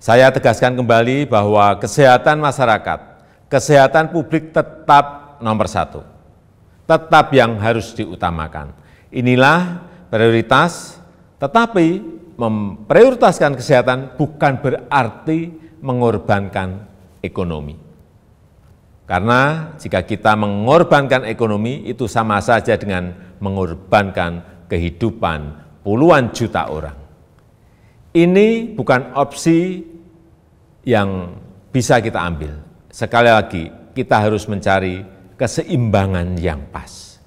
Saya tegaskan kembali bahwa kesehatan masyarakat, kesehatan publik tetap nomor satu, tetap yang harus diutamakan. Inilah prioritas, tetapi memprioritaskan kesehatan bukan berarti mengorbankan ekonomi. Karena jika kita mengorbankan ekonomi, itu sama saja dengan mengorbankan kehidupan puluhan juta orang. Ini bukan opsi yang bisa kita ambil. Sekali lagi, kita harus mencari keseimbangan yang pas.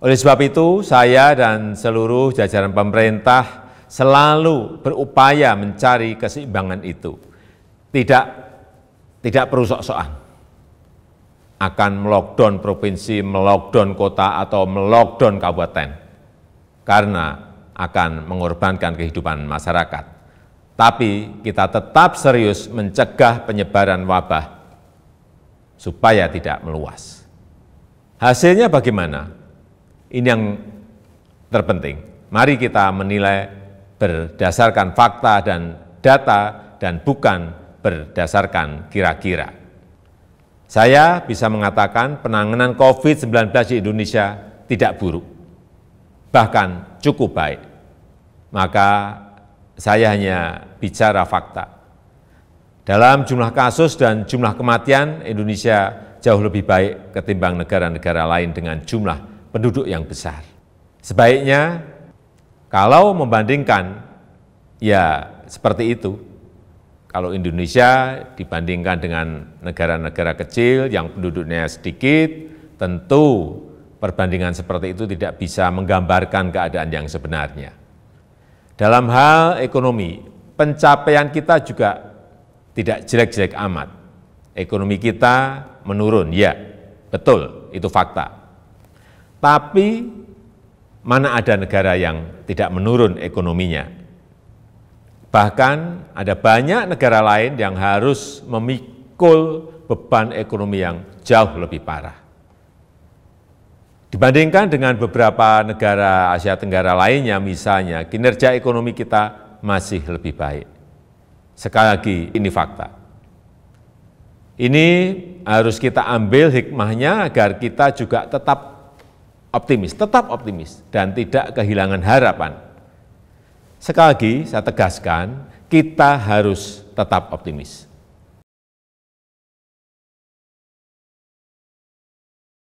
Oleh sebab itu, saya dan seluruh jajaran pemerintah selalu berupaya mencari keseimbangan itu. Tidak tidak perusok-sokan. Akan melockdown provinsi, melockdown kota, atau melockdown kabupaten. Karena akan mengorbankan kehidupan masyarakat tapi kita tetap serius mencegah penyebaran wabah supaya tidak meluas. Hasilnya bagaimana? Ini yang terpenting. Mari kita menilai berdasarkan fakta dan data dan bukan berdasarkan kira-kira. Saya bisa mengatakan penanganan COVID-19 di Indonesia tidak buruk, bahkan cukup baik. Maka saya hanya bicara fakta. Dalam jumlah kasus dan jumlah kematian, Indonesia jauh lebih baik ketimbang negara-negara lain dengan jumlah penduduk yang besar. Sebaiknya, kalau membandingkan, ya seperti itu. Kalau Indonesia dibandingkan dengan negara-negara kecil yang penduduknya sedikit, tentu perbandingan seperti itu tidak bisa menggambarkan keadaan yang sebenarnya. Dalam hal ekonomi, pencapaian kita juga tidak jelek-jelek amat. Ekonomi kita menurun, ya, betul, itu fakta. Tapi mana ada negara yang tidak menurun ekonominya? Bahkan ada banyak negara lain yang harus memikul beban ekonomi yang jauh lebih parah. Dibandingkan dengan beberapa negara Asia Tenggara lainnya misalnya, kinerja ekonomi kita masih lebih baik. Sekali lagi, ini fakta. Ini harus kita ambil hikmahnya agar kita juga tetap optimis, tetap optimis dan tidak kehilangan harapan. Sekali lagi saya tegaskan, kita harus tetap optimis.